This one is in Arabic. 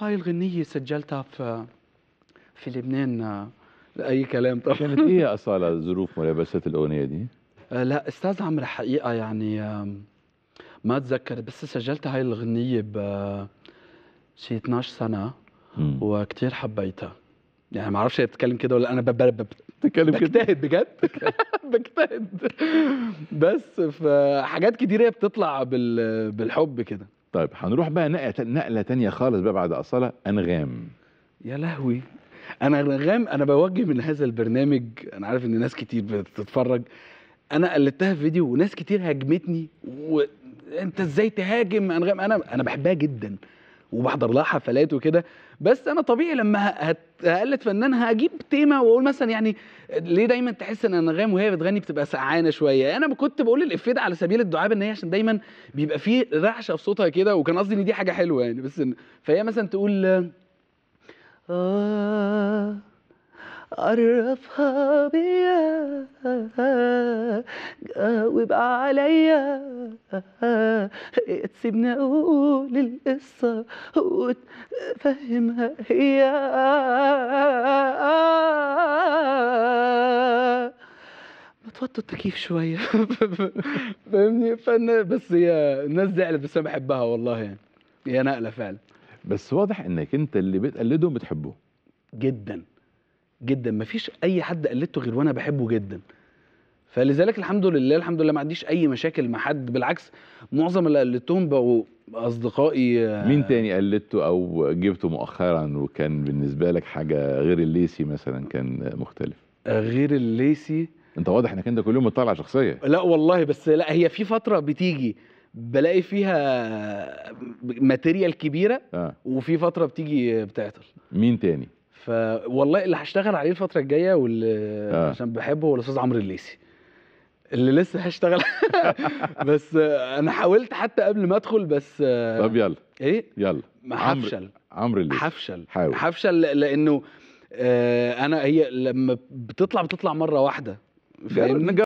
هاي الغنية سجلتها في في لبنان آه، اي كلام طبعا كانت ايه اصاله ظروف ملابسات الاغنيه دي؟ آه، لا استاذ عمرو حقيقه يعني ما اتذكر بس سجلت هاي الاغنيه ب شي 12 سنه وكثير حبيتها يعني ما اعرفش هي بتتكلم كده ولا انا بتكلم كده بجتهد بجد بجتهد بس فحاجات كتير هي بتطلع بالحب كده طيب هنروح بقى نقله تانية خالص بقى بعد اصاله انغام يا لهوي انا انغام انا بوجه من هذا البرنامج انا عارف ان ناس كتير بتتفرج انا قلدتها في فيديو وناس كتير هاجمتني وانت ازاي تهاجم انغام انا انا بحبها جدا وبحضر لها حفلات وكده بس انا طبيعي لما هقلد فنان هجيب تيمه واقول مثلا يعني ليه دايما تحس ان انغام وهي بتغني بتبقى سقعانه شويه انا كنت بقول الافيه ده على سبيل الدعابه ان هي عشان دايما بيبقى فيه رعشه في صوتها كده وكان قصدي ان دي حاجه حلوه يعني بس إن فهي مثلا تقول آه عرفها بيا ويبقى عليا تسيبني اقول القصه وتفهمها هي توطوا التكييف شويه فاهمني فن بس هي الناس زعلت بس انا بحبها والله يعني هي نقله فعلا بس واضح انك انت اللي بتقلدهم بتحبه جدا جدا مفيش اي حد قلدته غير وانا بحبه جدا فلذلك الحمد لله الحمد لله ما عنديش اي مشاكل مع حد بالعكس معظم اللي قلدتهم بقوا اصدقائي آه، مين تاني قلدته او جبته مؤخرا وكان بالنسبه لك حاجه غير الليسي مثلا كان مختلف آه، غير الليسي انت واضح انك انت كل يوم بتطلع شخصيه لا والله بس لا هي في فتره بتيجي بلاقي فيها ماتيريال كبيره آه. وفي فتره بتيجي بتعطل مين تاني فوالله والله اللي هشتغل عليه الفتره الجايه واللي آه. عشان بحبه هو الاستاذ عمرو الليسي اللي لسه هشتغل بس انا حاولت حتى قبل ما ادخل بس طب يلا ايه يلا هفشل عمرو ليه هفشل هفشل لانه آه، انا هي لما بتطلع بتطلع مره واحده فاهمني